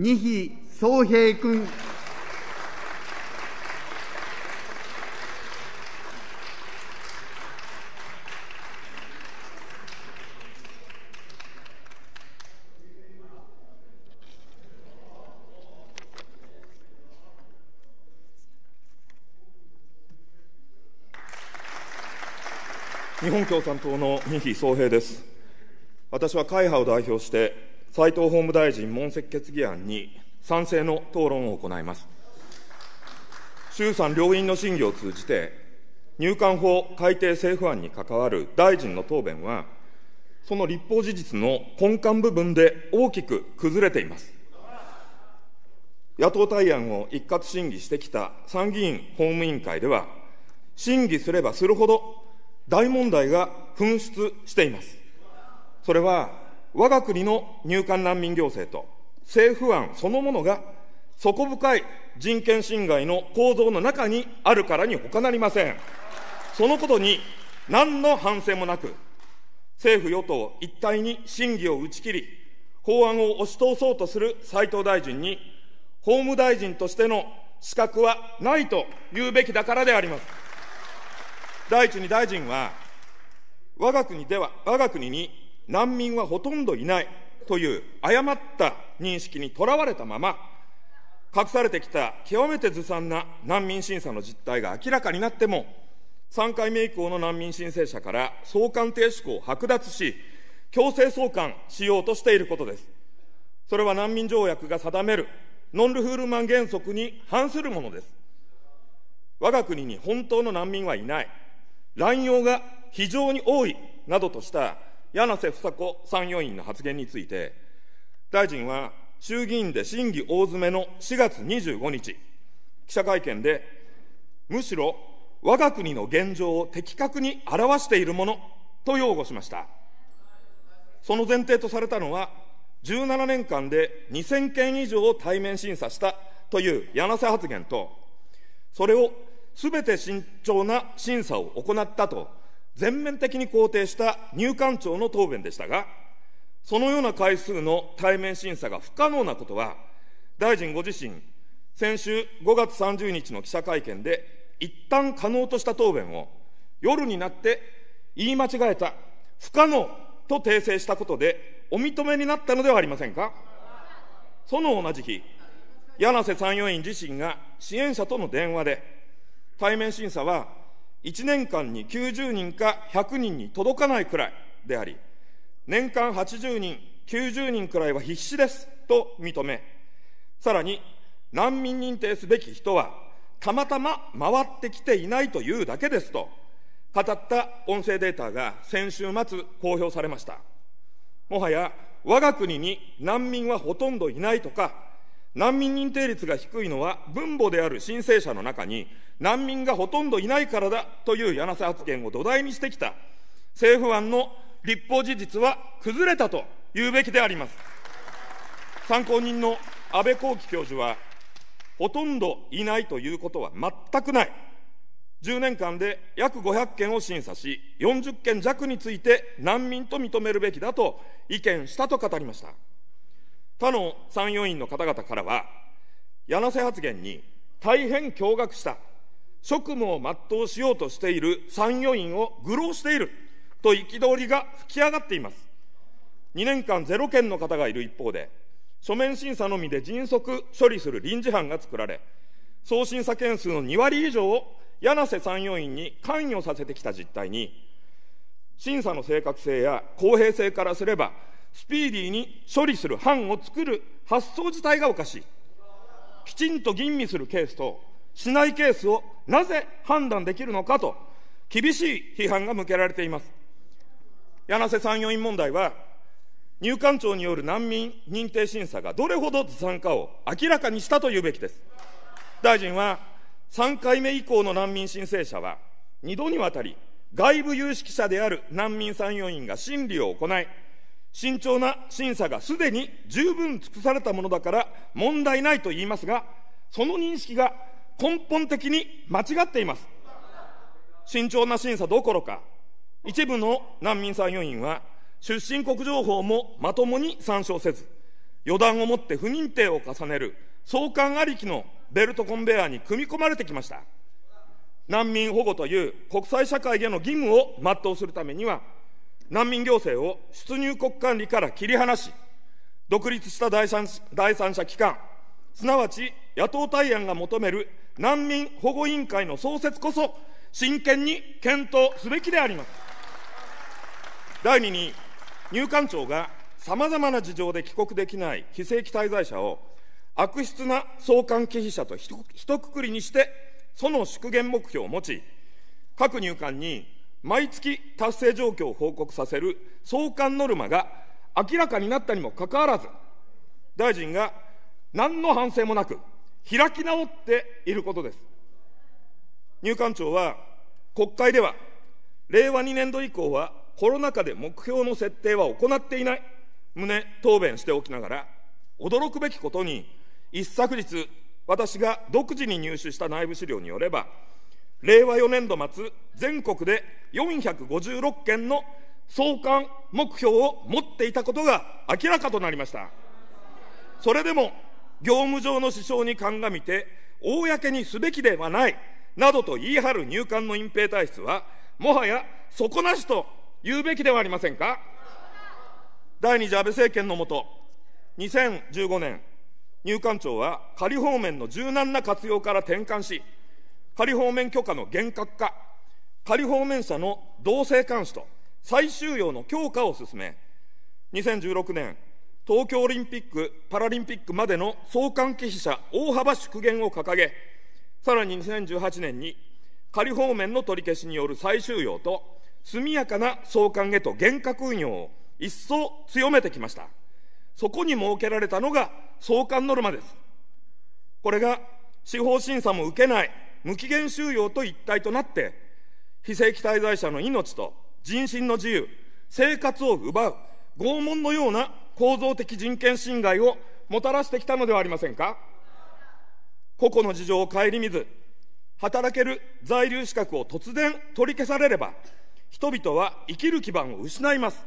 二比総平君。日本共産党の二比総平です私は会派を代表して斉藤法務大臣問責決議案に賛成の討論を行います。衆参両院の審議を通じて、入管法改定政府案に関わる大臣の答弁は、その立法事実の根幹部分で大きく崩れています。野党対案を一括審議してきた参議院法務委員会では、審議すればするほど大問題が噴出しています。それは我が国の入管難民行政と政府案そのものが底深い人権侵害の構造の中にあるからに他なりません。そのことに何の反省もなく、政府・与党一体に審議を打ち切り、法案を押し通そうとする斉藤大臣に、法務大臣としての資格はないと言うべきだからであります。第一に大臣は、我が国では、我が国に難民はほとんどいないという誤った認識にとらわれたまま、隠されてきた極めてずさんな難民審査の実態が明らかになっても、3回目以降の難民申請者から送還停止項を剥奪し、強制送還しようとしていることです。それは難民条約が定めるノンルフールマン原則に反するものです。我が国に本当の難民はいない、乱用が非常に多いなどとした柳瀬房子参与員の発言について、大臣は衆議院で審議大詰めの4月25日、記者会見で、むしろ我が国の現状を的確に表しているものと擁護しました。その前提とされたのは、17年間で2000件以上を対面審査したという柳瀬発言と、それをすべて慎重な審査を行ったと全面的に肯定した入管庁の答弁でしたが、そのような回数の対面審査が不可能なことは、大臣ご自身、先週5月30日の記者会見で、一旦可能とした答弁を、夜になって言い間違えた、不可能と訂正したことで、お認めになったのではありませんか。その同じ日、柳瀬参与員自身が支援者との電話で、対面審査は1年間に90人か100人に届かないくらいであり、年間80人、90人くらいは必死ですと認め、さらに難民認定すべき人は、たまたま回ってきていないというだけですと、語った音声データが先週末公表されました。もはや我が国に難民はほとんどいないとか、難民認定率が低いのは分母である申請者の中に難民がほとんどいないからだという柳瀬発言を土台にしてきた政府案の立法事実は崩れたと言うべきであります。参考人の安倍幸樹教授は、ほとんどいないということは全くない。10年間で約500件を審査し、40件弱について難民と認めるべきだと意見したと語りました。他の参与員の方々からは、柳瀬発言に大変驚愕した、職務を全うしようとしている参与員を愚弄していると憤りが吹き上がっています。2年間ゼロ件の方がいる一方で、書面審査のみで迅速処理する臨時班が作られ、総審査件数の2割以上を柳瀬参与員に関与させてきた実態に、審査の正確性や公平性からすれば、スピーディーに処理する班を作る発想自体がおかしい。きちんと吟味するケースと、しないケースをなぜ判断できるのかと、厳しい批判が向けられています。柳瀬参与員問題は、入管庁による難民認定審査がどれほどずさんかを明らかにしたというべきです。大臣は、3回目以降の難民申請者は、2度にわたり、外部有識者である難民参与員が審理を行い、慎重な審査がすでに十分尽くされたものだから問題ないと言いますが、その認識が根本的に間違っています。慎重な審査どころか、一部の難民参与員は、出身国情報もまともに参照せず、予断をもって不認定を重ねる、相関ありきのベルトコンベアに組み込まれてきました。難民保護という国際社会への義務を全うするためには、難民行政を出入国管理から切り離し、独立した第三第三者機関、すなわち野党対案が求める難民保護委員会の創設こそ、真剣に検討すべきであります。第二に、入管庁がさまざまな事情で帰国できない非正規滞在者を、悪質な送還忌避者とひとくくりにして、その縮減目標を持ち、各入管に毎月達成状況を報告させる相関ノルマが明らかになったにもかかわらず、大臣が何の反省もなく、開き直っていることです。入管庁は、国会では、令和2年度以降はコロナ禍で目標の設定は行っていない、旨答弁しておきながら、驚くべきことに、一昨日、私が独自に入手した内部資料によれば、令和4年度末、全国で456件の送還目標を持っていたことが明らかとなりました。それでも、業務上の支障に鑑みて、公にすべきではない、などと言い張る入管の隠蔽体質は、もはや底なしと言うべきではありませんか。第二次安倍政権のもと、2015年、入管庁は仮放免の柔軟な活用から転換し、仮放免許可の厳格化、仮放免者の同性監視と再収容の強化を進め、2016年、東京オリンピック・パラリンピックまでの送還関費者大幅縮減を掲げ、さらに2018年に仮放免の取り消しによる再収容と速やかな送還へと厳格運用を一層強めてきました。そこに設けられたのが送還ノルマです。これが司法審査も受けない無期限収容と一体となって、非正規滞在者の命と人身の自由、生活を奪う、拷問のような構造的人権侵害をもたらしてきたのではありませんか個々の事情を顧みず、働ける在留資格を突然取り消されれば、人々は生きる基盤を失います。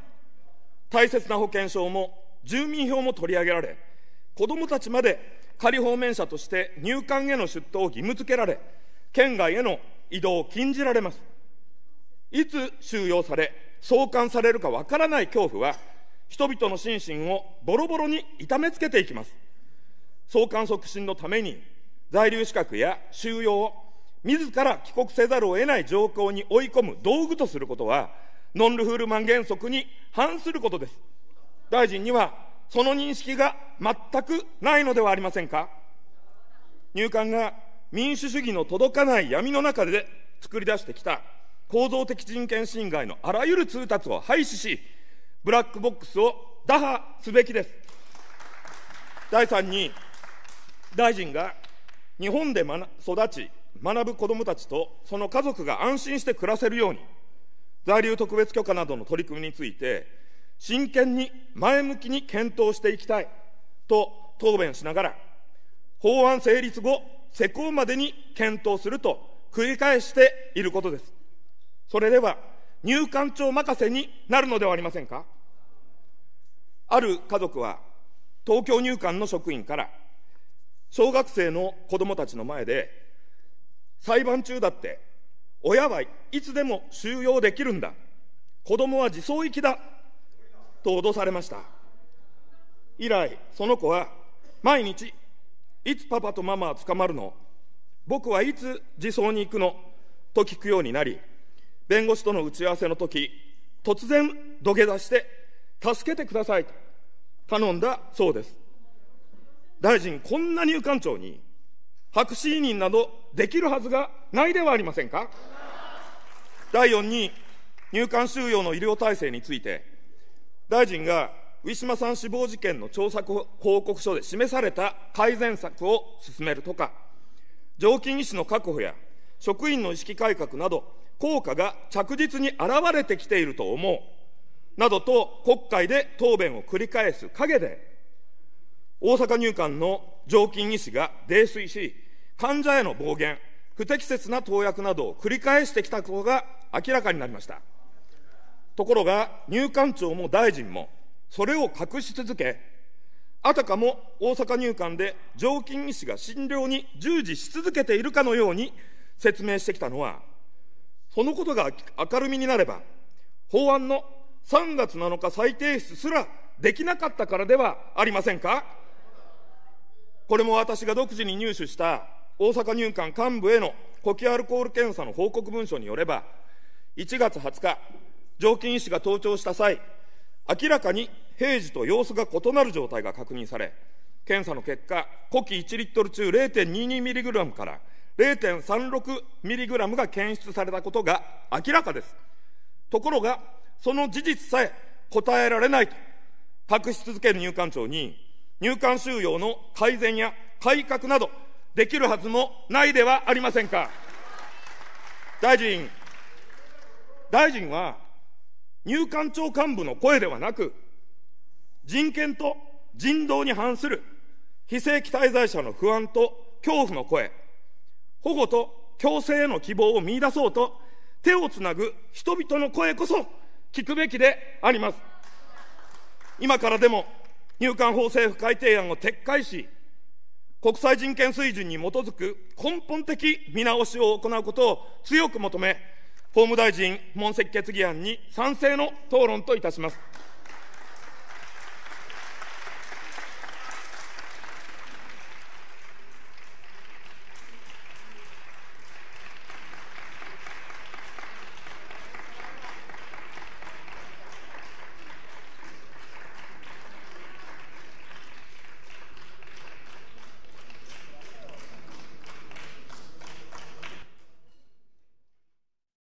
大切な保険証も住民票も取り上げられ、子どもたちまで仮放免者として入管への出頭を義務付けられ、県外への移動を禁じられます。いつ収容され、送還されるかわからない恐怖は、人々の心身をボロボロに痛めつけていきます。送還促進のために、在留資格や収容を自ら帰国せざるを得ない状況に追い込む道具とすることは、ノンルフールマン原則に反することです。大臣にはその認識が全くないのではありませんか入管が民主主義の届かない闇の中で作り出してきた構造的人権侵害のあらゆる通達を廃止し、ブラックボックスを打破すべきです。第三に、大臣が日本で育ち、学ぶ子どもたちとその家族が安心して暮らせるように、在留特別許可などの取り組みについて、真剣に前向きに検討していきたいと答弁しながら、法案成立後、施行までに検討すると繰り返していることです。それでは、入管庁任せになるのではありませんかある家族は、東京入管の職員から、小学生の子供たちの前で、裁判中だって、親はいつでも収容できるんだ。子供は自走行きだと脅されました。以来、その子は毎日、いつパパとママは捕まるの僕はいつ自走に行くのと聞くようになり、弁護士との打ち合わせの時、突然土下座して、助けてくださいと頼んだそうです。大臣、こんな入管庁に白紙委任などできるはずがないではありませんか。第4に、入管収容の医療体制について、大臣がウィシュマさん死亡事件の調査報告書で示された改善策を進めるとか、常勤医師の確保や職員の意識改革など、効果が着実に現れてきていると思う、などと国会で答弁を繰り返す陰で、大阪入管の常勤医師が泥酔し、患者への暴言、不適切な投薬などを繰り返してきたことが明らかになりました。ところが、入管庁も大臣も、それを隠し続け、あたかも大阪入管で常勤医師が診療に従事し続けているかのように説明してきたのは、そのことが明るみになれば、法案の3月7日再提出すらできなかったからではありませんかこれも私が独自に入手した大阪入管幹部への呼吸アルコール検査の報告文書によれば、1月20日、常勤医師が登庁した際、明らかに平時と様子が異なる状態が確認され、検査の結果、呼気1リットル中0.22ミリグラムから0.36ミリグラムが検出されたことが明らかです。ところが、その事実さえ答えられないと、隠し続ける入管庁に、入管収容の改善や改革など、できるはずもないではありませんか。大臣、大臣は入管庁幹部の声ではなく、人権と人道に反する非正規滞在者の不安と恐怖の声、保護と共生への希望を見出そうと、手をつなぐ人々の声こそ聞くべきであります。今からでも入管法政府改定案を撤回し、国際人権水準に基づく根本的見直しを行うことを強く求め、法務大臣問責決議案に賛成の討論といたします。